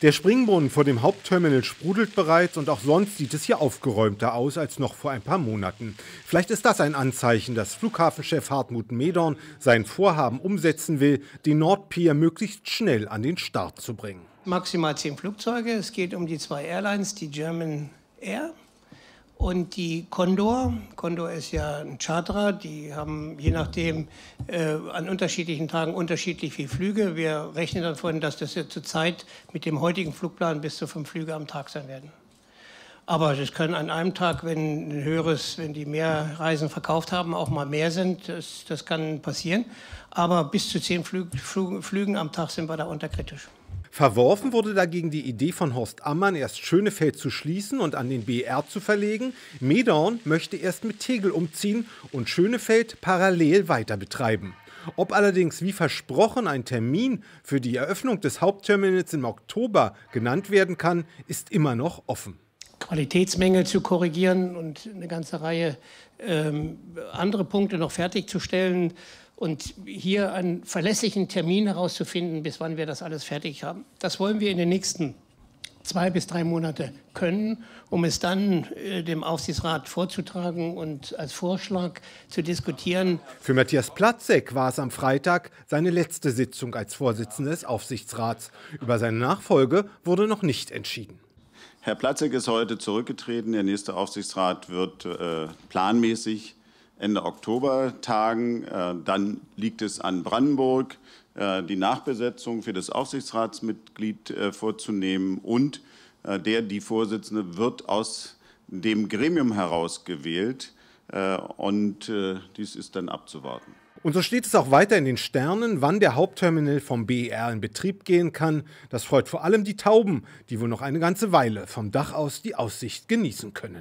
Der Springbrunnen vor dem Hauptterminal sprudelt bereits und auch sonst sieht es hier aufgeräumter aus als noch vor ein paar Monaten. Vielleicht ist das ein Anzeichen, dass Flughafenchef Hartmut Medorn sein Vorhaben umsetzen will, den Nordpier möglichst schnell an den Start zu bringen. Maximal zehn Flugzeuge. Es geht um die zwei Airlines, die German Air und die Condor, Condor ist ja ein Chartra, die haben je nachdem äh, an unterschiedlichen Tagen unterschiedlich viele Flüge. Wir rechnen davon, dass das ja zurzeit mit dem heutigen Flugplan bis zu fünf Flüge am Tag sein werden. Aber das können an einem Tag, wenn ein höheres, wenn die mehr Reisen verkauft haben, auch mal mehr sind. Das, das kann passieren. Aber bis zu zehn Flü Flü Flügen am Tag sind wir da unterkritisch. Verworfen wurde dagegen die Idee von Horst Ammann, erst Schönefeld zu schließen und an den BR zu verlegen. Medorn möchte erst mit Tegel umziehen und Schönefeld parallel weiter betreiben. Ob allerdings wie versprochen ein Termin für die Eröffnung des Hauptterminals im Oktober genannt werden kann, ist immer noch offen. Qualitätsmängel zu korrigieren und eine ganze Reihe ähm, andere Punkte noch fertigzustellen und hier einen verlässlichen Termin herauszufinden, bis wann wir das alles fertig haben. Das wollen wir in den nächsten zwei bis drei Monate können, um es dann äh, dem Aufsichtsrat vorzutragen und als Vorschlag zu diskutieren. Für Matthias Platzek war es am Freitag seine letzte Sitzung als Vorsitzender des Aufsichtsrats. Über seine Nachfolge wurde noch nicht entschieden. Herr Platzek ist heute zurückgetreten. Der nächste Aufsichtsrat wird äh, planmäßig Ende Oktober tagen. Äh, dann liegt es an Brandenburg, äh, die Nachbesetzung für das Aufsichtsratsmitglied äh, vorzunehmen. Und äh, der, die Vorsitzende, wird aus dem Gremium herausgewählt. Äh, und dies ist dann abzuwarten. Und so steht es auch weiter in den Sternen, wann der Hauptterminal vom BER in Betrieb gehen kann. Das freut vor allem die Tauben, die wohl noch eine ganze Weile vom Dach aus die Aussicht genießen können.